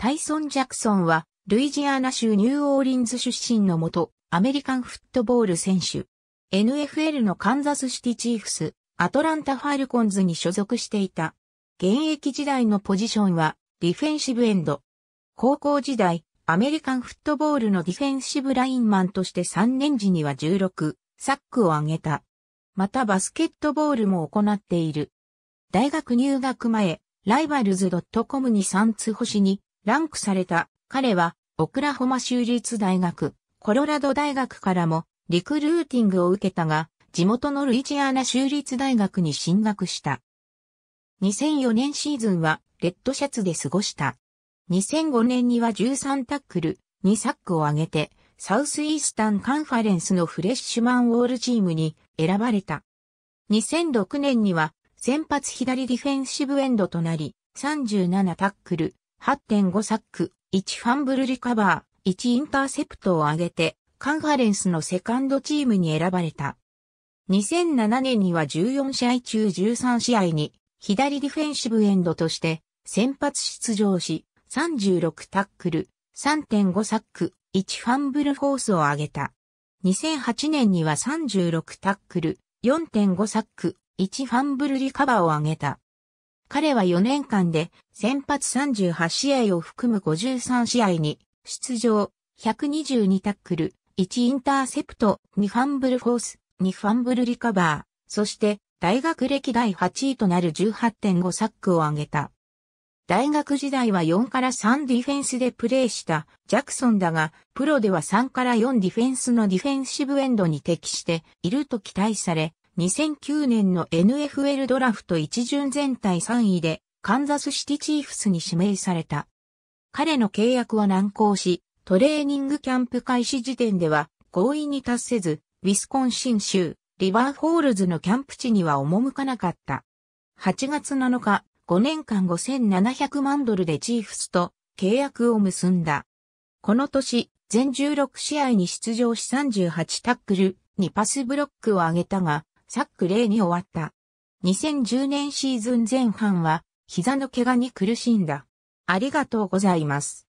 タイソン・ジャクソンは、ルイジアナ州ニューオーリンズ出身のもと、アメリカンフットボール選手。NFL のカンザスシティチーフス、アトランタファルコンズに所属していた。現役時代のポジションは、ディフェンシブエンド。高校時代、アメリカンフットボールのディフェンシブラインマンとして3年時には16、サックを挙げた。またバスケットボールも行っている。大学入学前、ライバルズ .com に3通星に、ランクされた。彼は、オクラホマ州立大学、コロラド大学からも、リクルーティングを受けたが、地元のルイジアナ州立大学に進学した。2004年シーズンは、レッドシャツで過ごした。2005年には13タックル、2サックを挙げて、サウスイースタンカンファレンスのフレッシュマンオールチームに選ばれた。2006年には先発左ディフェンシブエンドとなり、37タックル、8.5サック、1ファンブルリカバー、1インターセプトを挙げて、カンファレンスのセカンドチームに選ばれた。2007年には14試合中13試合に、左ディフェンシブエンドとして、先発出場し、36タックル、3.5サック、1ファンブルフォースを挙げた。2008年には36タックル、4.5サック、1ファンブルリカバーを挙げた。彼は4年間で先発38試合を含む53試合に出場、122タックル、1インターセプト、2ファンブルフォース、2ファンブルリカバー、そして大学歴第8位となる18.5サックを挙げた。大学時代は4から3ディフェンスでプレーしたジャクソンだが、プロでは3から4ディフェンスのディフェンシブエンドに適していると期待され、2009年の NFL ドラフト一巡全体3位で、カンザスシティチーフスに指名された。彼の契約は難航し、トレーニングキャンプ開始時点では合意に達せず、ウィスコンシン州、リバーホールズのキャンプ地には赴かなかった。8月7日、5年間5700万ドルでチーフスと契約を結んだ。この年、全16試合に出場し38タックル、にパスブロックを上げたが、サック0に終わった。2010年シーズン前半は膝の怪我に苦しんだ。ありがとうございます。